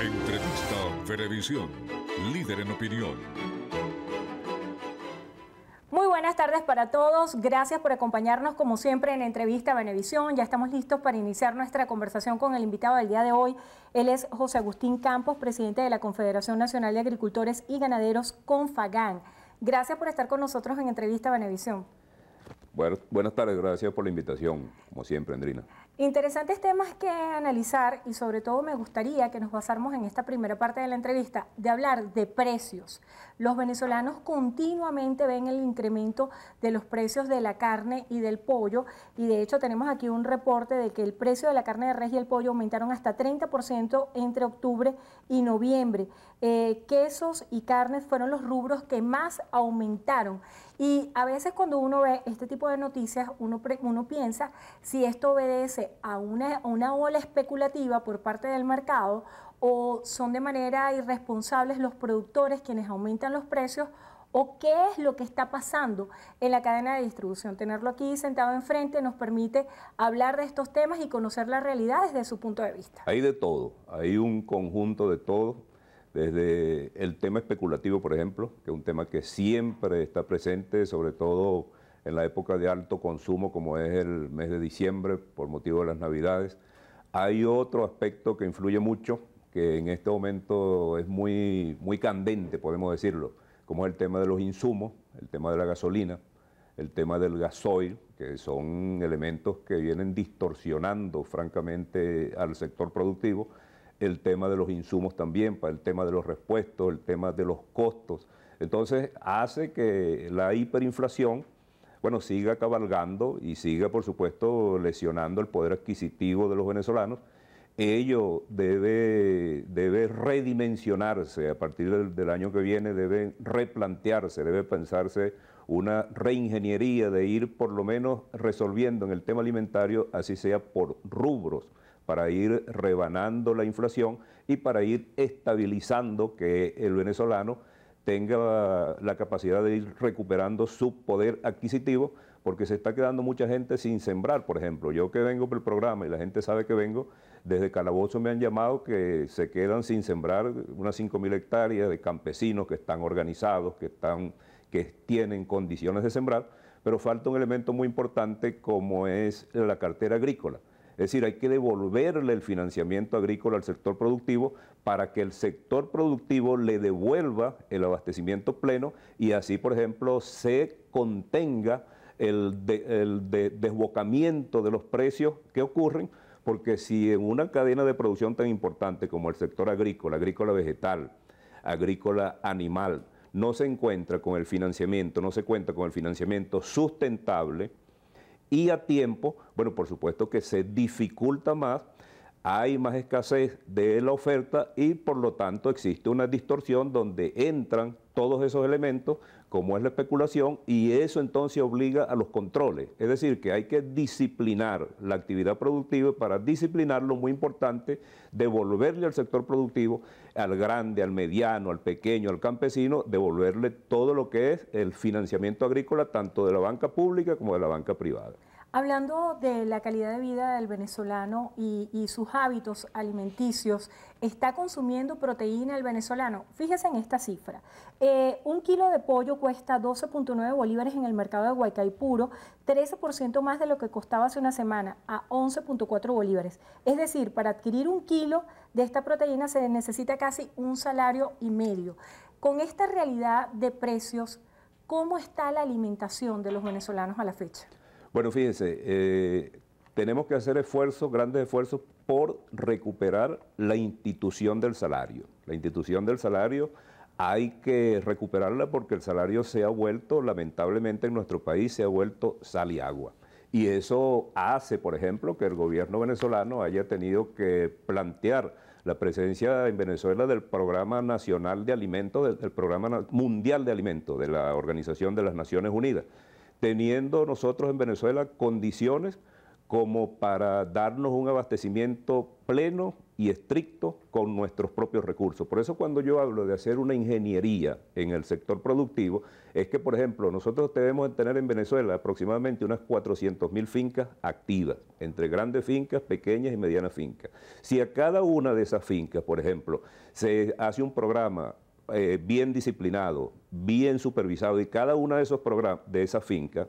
Entrevista Venevisión, líder en opinión. Muy buenas tardes para todos. Gracias por acompañarnos como siempre en Entrevista Venevisión. Ya estamos listos para iniciar nuestra conversación con el invitado del día de hoy. Él es José Agustín Campos, presidente de la Confederación Nacional de Agricultores y Ganaderos, CONFAGAN. Gracias por estar con nosotros en Entrevista Venevisión buenas tardes, gracias por la invitación, como siempre, Andrina. Interesantes temas que analizar y sobre todo me gustaría que nos basáramos en esta primera parte de la entrevista de hablar de precios. Los venezolanos continuamente ven el incremento de los precios de la carne y del pollo y de hecho tenemos aquí un reporte de que el precio de la carne de res y el pollo aumentaron hasta 30% entre octubre y noviembre. Eh, quesos y carnes fueron los rubros que más aumentaron. Y a veces cuando uno ve este tipo de noticias, uno, uno piensa si esto obedece a una, a una ola especulativa por parte del mercado o son de manera irresponsables los productores quienes aumentan los precios o qué es lo que está pasando en la cadena de distribución. Tenerlo aquí sentado enfrente nos permite hablar de estos temas y conocer la realidad desde su punto de vista. Hay de todo, hay un conjunto de todo desde el tema especulativo, por ejemplo, que es un tema que siempre está presente, sobre todo en la época de alto consumo, como es el mes de diciembre, por motivo de las Navidades. Hay otro aspecto que influye mucho, que en este momento es muy, muy candente, podemos decirlo, como es el tema de los insumos, el tema de la gasolina, el tema del gasoil, que son elementos que vienen distorsionando francamente al sector productivo el tema de los insumos también, para el tema de los repuestos, el tema de los costos. Entonces hace que la hiperinflación, bueno, siga cabalgando y siga, por supuesto, lesionando el poder adquisitivo de los venezolanos. Ello debe, redimensionarse a partir del, del año que viene, debe replantearse, debe pensarse una reingeniería de ir por lo menos resolviendo en el tema alimentario, así sea por rubros para ir rebanando la inflación y para ir estabilizando que el venezolano tenga la capacidad de ir recuperando su poder adquisitivo, porque se está quedando mucha gente sin sembrar, por ejemplo. Yo que vengo por el programa y la gente sabe que vengo, desde Calabozo me han llamado que se quedan sin sembrar unas 5.000 hectáreas de campesinos que están organizados, que, están, que tienen condiciones de sembrar, pero falta un elemento muy importante como es la cartera agrícola. Es decir, hay que devolverle el financiamiento agrícola al sector productivo para que el sector productivo le devuelva el abastecimiento pleno y así, por ejemplo, se contenga el, desbocamiento de los precios que ocurren, porque si en una cadena de producción tan importante como el sector agrícola, agrícola vegetal, agrícola animal, no se encuentra con el financiamiento, no se cuenta con el financiamiento sustentable, y a tiempo, bueno, por supuesto que se dificulta más hay más escasez de la oferta y por lo tanto existe una distorsión donde entran todos esos elementos, como es la especulación, y eso entonces obliga a los controles. Es decir, que hay que disciplinar la actividad productiva y para disciplinarlo, muy importante, devolverle al sector productivo, al grande, al mediano, al pequeño, al campesino, devolverle todo lo que es el financiamiento agrícola, tanto de la banca pública como de la banca privada. Hablando de la calidad de vida del venezolano y, sus hábitos alimenticios, ¿está consumiendo proteína el venezolano? Fíjese en esta cifra. Eh, un kilo de pollo cuesta 12.9 bolívares en el mercado de Guaycaipuro, 13% más de lo que costaba hace una semana, a 11.4 bolívares. Es decir, para adquirir un kilo de esta proteína se necesita casi un salario y medio. Con esta realidad de precios, ¿cómo está la alimentación de los venezolanos a la fecha? Bueno, fíjense, eh, tenemos que hacer esfuerzos, grandes esfuerzos, por recuperar la institución del salario. La institución del salario hay que recuperarla porque el salario se ha vuelto, lamentablemente en nuestro país, se ha vuelto sal y agua. Y eso hace, por ejemplo, que el gobierno venezolano haya tenido que plantear la presencia en Venezuela del Programa Nacional de Alimentos, del, Programa Mundial de Alimentos de la Organización de las Naciones Unidas teniendo nosotros en Venezuela condiciones como para darnos un abastecimiento pleno y estricto con nuestros propios recursos. Por eso cuando yo hablo de hacer una ingeniería en el sector productivo, es que, por ejemplo, nosotros debemos tener en Venezuela aproximadamente unas 400 mil fincas activas, entre grandes fincas, pequeñas y medianas fincas. Si a cada una de esas fincas, por ejemplo, se hace un programa eh, bien disciplinado, bien supervisado y cada una de esos programas, de esa finca,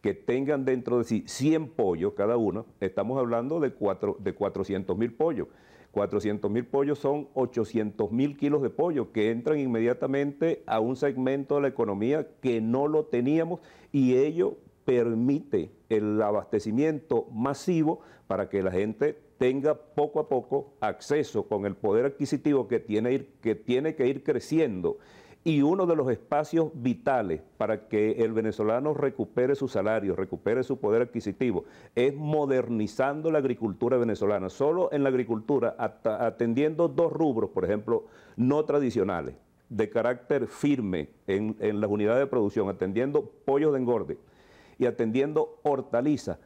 que tengan dentro de sí 100 pollos cada uno, estamos hablando de, 4 de 400 mil pollos. 400 mil pollos son 800 mil kilos de pollo que entran inmediatamente a un segmento de la economía que no lo teníamos y ello permite el abastecimiento masivo para que la gente tenga poco a poco acceso con el poder adquisitivo que tiene, que ir creciendo. Y uno de los espacios vitales para que el venezolano recupere su salario, recupere su poder adquisitivo, es modernizando la agricultura venezolana. Solo en la agricultura, atendiendo dos rubros, por ejemplo, no tradicionales, de carácter firme en, en las unidades de producción, atendiendo pollos de engorde y atendiendo hortalizas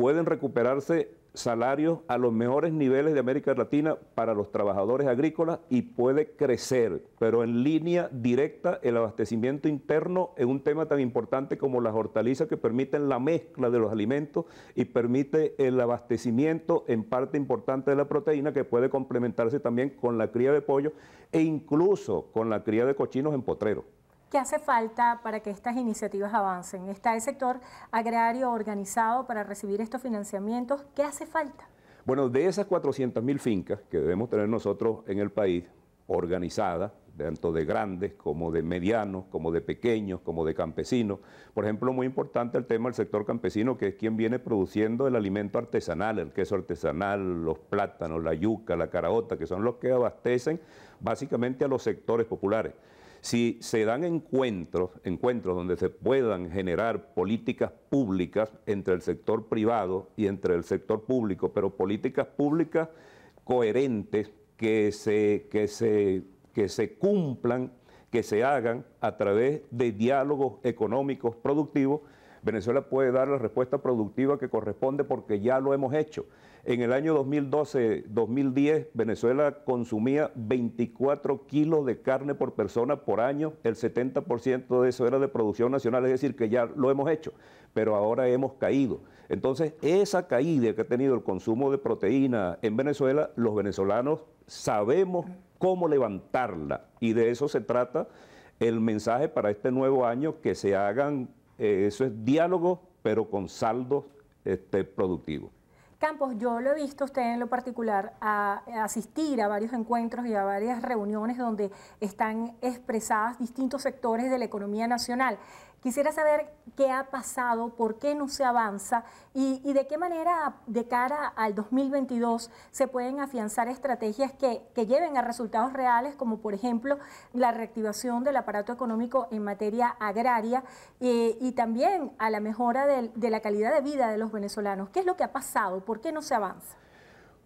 pueden recuperarse salarios a los mejores niveles de América Latina para los trabajadores agrícolas y puede crecer, pero en línea directa el abastecimiento interno es un tema tan importante como las hortalizas que permiten la mezcla de los alimentos y permite el abastecimiento en parte importante de la proteína que puede complementarse también con la cría de pollo e incluso con la cría de cochinos en potrero. ¿Qué hace falta para que estas iniciativas avancen? ¿Está el sector agrario organizado para recibir estos financiamientos? ¿Qué hace falta? Bueno, de esas 400.000 fincas que debemos tener nosotros en el país, organizadas, tanto de grandes como de medianos, como de pequeños, como de campesinos. Por ejemplo, muy importante el tema del sector campesino, que es quien viene produciendo el alimento artesanal, el queso artesanal, los plátanos, la yuca, la caraota, que son los que abastecen básicamente a los sectores populares. Si se dan encuentros, encuentros donde se puedan generar políticas públicas entre el sector privado y entre el sector público, pero políticas públicas coherentes que se, que se cumplan, que se hagan a través de diálogos económicos productivos, Venezuela puede dar la respuesta productiva que corresponde porque ya lo hemos hecho. En el año 2012-2010, Venezuela consumía 24 kilos de carne por persona por año, el 70% de eso era de producción nacional, es decir, que ya lo hemos hecho, pero ahora hemos caído. Entonces, esa caída que ha tenido el consumo de proteína en Venezuela, los venezolanos sabemos cómo levantarla y de eso se trata el mensaje para este nuevo año, que se hagan eh, eso es diálogo, pero con saldo este, productivo. Campos, yo lo he visto usted en lo particular asistir a varios encuentros y a varias reuniones donde están expresadas distintos sectores de la economía nacional. Quisiera saber qué ha pasado, por qué no se avanza y, de qué manera de cara al 2022 se pueden afianzar estrategias que, lleven a resultados reales, como por ejemplo la reactivación del aparato económico en materia agraria eh, y también a la mejora de la calidad de vida de los venezolanos. ¿Qué es lo que ha pasado? ¿Por qué no se avanza?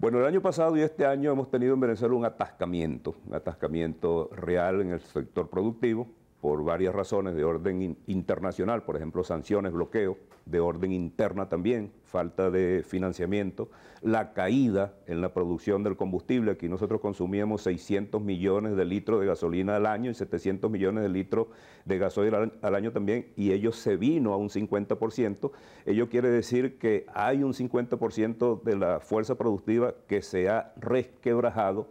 Bueno, el año pasado y este año hemos tenido en Venezuela un atascamiento, un atascamiento real en el sector productivo por varias razones de orden internacional, por ejemplo, sanciones, bloqueo, de orden interna también, falta de financiamiento, la caída en la producción del combustible. Aquí nosotros consumíamos 600 millones de litros de gasolina al año y 700 millones de litros de gasoil al, año también, y ello se vino a un 50%. Ello quiere decir que hay un 50% de la fuerza productiva que se ha resquebrajado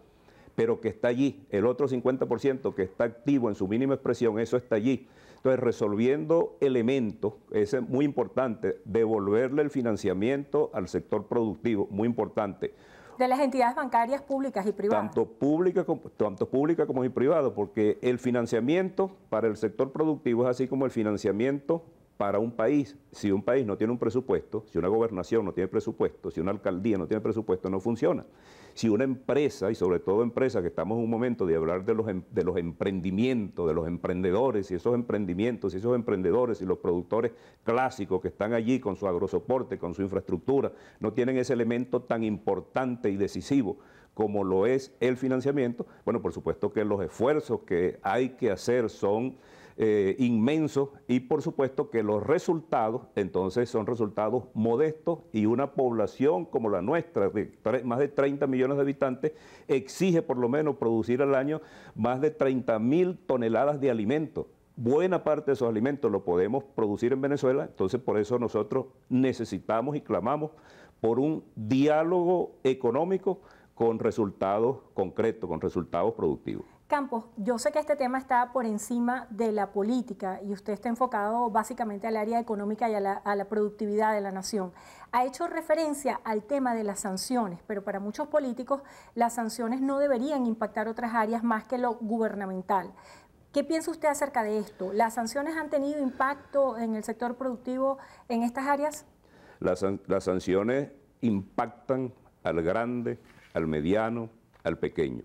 pero que está allí. El otro 50% que está activo en su mínima expresión, eso está allí. Entonces, resolviendo elementos, ese es muy importante, devolverle el financiamiento al sector productivo, muy importante. De las entidades bancarias públicas y privadas. Tanto públicas como, tanto pública como y privado porque el financiamiento para el sector productivo es así como el financiamiento para un país, si un país no tiene un presupuesto, si una gobernación no tiene presupuesto, si una alcaldía no tiene presupuesto, no funciona. Si una empresa, y sobre todo empresas, que estamos en un momento de hablar de los, em, de los emprendimientos, de los emprendedores, y esos emprendimientos, y esos emprendedores, y los productores clásicos que están allí con su agrosoporte, con su infraestructura, no tienen ese elemento tan importante y decisivo como lo es el financiamiento, bueno, por supuesto que los esfuerzos que hay que hacer son inmenso eh, inmensos y por supuesto que los resultados entonces son resultados modestos y una población como la nuestra, de más de 30 millones de habitantes, exige por lo menos producir al año más de 30 mil toneladas de alimentos buena parte de esos alimentos lo podemos producir en Venezuela, entonces por eso nosotros necesitamos y clamamos por un diálogo económico con resultados concretos, con resultados productivos. Campos, yo sé que este tema está por encima de la política y usted está enfocado básicamente al área económica y a la, productividad de la nación. Ha hecho referencia al tema de las sanciones, pero para muchos políticos las sanciones no deberían impactar otras áreas más que lo gubernamental. ¿Qué piensa usted acerca de esto? ¿Las sanciones han tenido impacto en el sector productivo en estas áreas? las sanciones impactan al grande, al mediano, al pequeño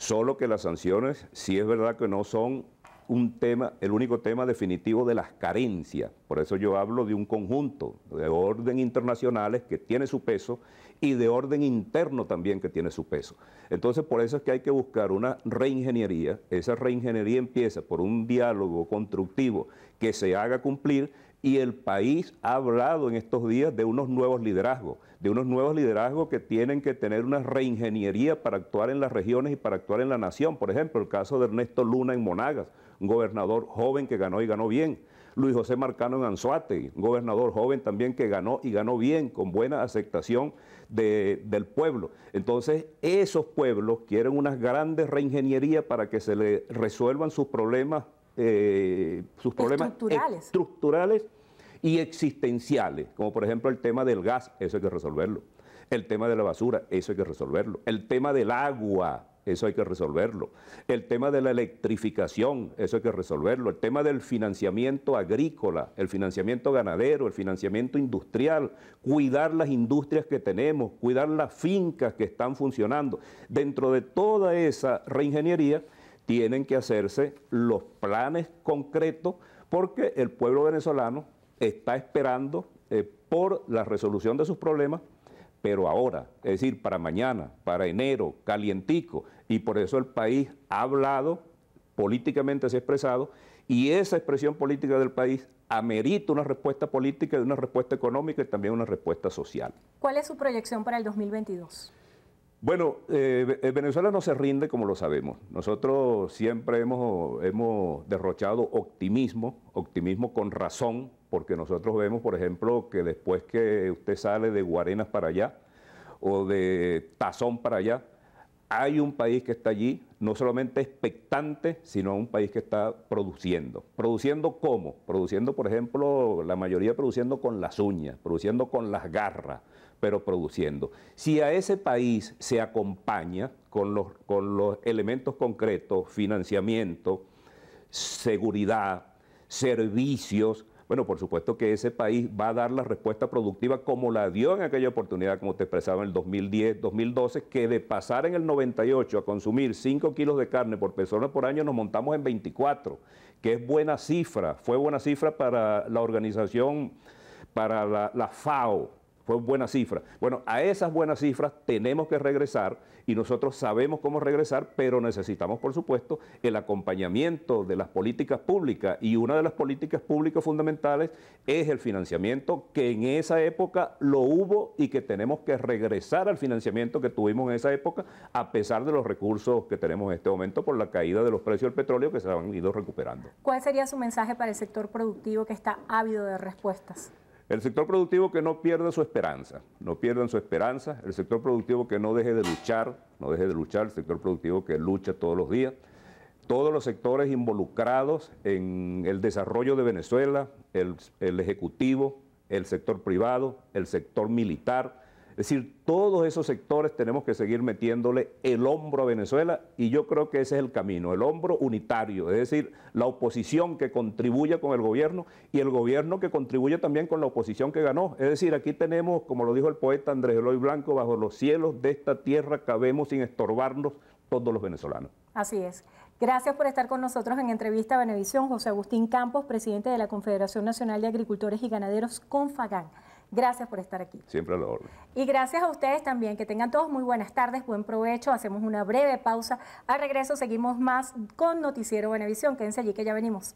Solo que las sanciones, sí es verdad que no son un tema, el único tema definitivo de las carencias. Por eso yo hablo de un conjunto de orden internacionales que tiene su peso y de orden interno también que tiene su peso. Entonces, por eso es que hay que buscar una reingeniería. Esa reingeniería empieza por un diálogo constructivo que se haga cumplir, y el país ha hablado en estos días de unos nuevos liderazgos, de unos nuevos liderazgos que tienen que tener una reingeniería para actuar en las regiones y para actuar en la nación. Por ejemplo, el caso de Ernesto Luna en Monagas, un gobernador joven que ganó y ganó bien. Luis José Marcano en Anzuate, un gobernador joven también que ganó y ganó bien, con buena aceptación del pueblo. Entonces, esos pueblos quieren unas grandes reingenierías para que se les resuelvan sus problemas eh, sus problemas estructurales. y existenciales, como por ejemplo el tema del gas, eso hay que resolverlo. El tema de la basura, eso hay que resolverlo. El tema del agua, eso hay que resolverlo. El tema de la electrificación, eso hay que resolverlo. El tema del financiamiento agrícola, el financiamiento ganadero, el financiamiento industrial, cuidar las industrias que tenemos, cuidar las fincas que están funcionando. Dentro de toda esa reingeniería, tienen que hacerse los planes concretos porque el pueblo venezolano está esperando eh, por la resolución de sus problemas, pero ahora, es decir, para mañana, para enero, calientico, y por eso el país ha hablado, políticamente se ha expresado, y esa expresión política del país amerita una respuesta política, una respuesta económica y también una respuesta social. ¿Cuál es su proyección para el 2022? Bueno, eh, eh, Venezuela no se rinde como lo sabemos. Nosotros siempre hemos, hemos derrochado optimismo, optimismo con razón, porque nosotros vemos, por ejemplo, que después que usted sale de Guarenas para allá o de Tazón para allá, hay un país que está allí, no solamente expectante, sino un país que está produciendo. ¿Produciendo cómo? Produciendo, por ejemplo, la mayoría produciendo con las uñas, produciendo con las garras, pero produciendo. Si a ese país se acompaña con los, con los elementos concretos, financiamiento, seguridad, servicios, bueno, por supuesto que ese país va a dar la respuesta productiva como la dio en aquella oportunidad, como te expresaba en el 2010, 2012, que de pasar en el 98 a consumir 5 kilos de carne por persona por año, nos montamos en 24, que es buena cifra, fue buena cifra para la organización, para la FAO, fue buena cifra. Bueno, a esas buenas cifras tenemos que regresar y nosotros sabemos cómo regresar, pero necesitamos, por supuesto, el acompañamiento de las políticas públicas. Y una de las políticas públicas fundamentales es el financiamiento, que en esa época lo hubo y que tenemos que regresar al financiamiento que tuvimos en esa época, a pesar de los recursos que tenemos en este momento por la caída de los precios del petróleo que se han ido recuperando. ¿Cuál sería su mensaje para el sector productivo que está ávido de respuestas? El sector productivo que no pierda su esperanza, no pierdan su esperanza, el sector productivo que no deje de luchar, no deje de luchar, el sector productivo que lucha todos los días, todos los sectores involucrados en el desarrollo de Venezuela, el, el ejecutivo, el sector privado, el sector militar, es decir, todos esos sectores tenemos que seguir metiéndole el hombro a Venezuela y yo creo que ese es el camino, el hombro unitario, es decir, la oposición que contribuya con el gobierno y el gobierno que contribuye también con la oposición que ganó. Es decir, aquí tenemos, como lo dijo el poeta Andrés Eloy Blanco, bajo los cielos de esta tierra cabemos sin estorbarnos todos los venezolanos. Así es. Gracias por estar con nosotros en entrevista a Benevisión, José Agustín Campos, presidente de la Confederación Nacional de Agricultores y Ganaderos, CONFAGAN. Gracias por estar aquí. Siempre a la orden. Y gracias a ustedes también. Que tengan todos muy buenas tardes, buen provecho. Hacemos una breve pausa. Al regreso seguimos más con Noticiero Buenavisión. Quédense allí que ya venimos.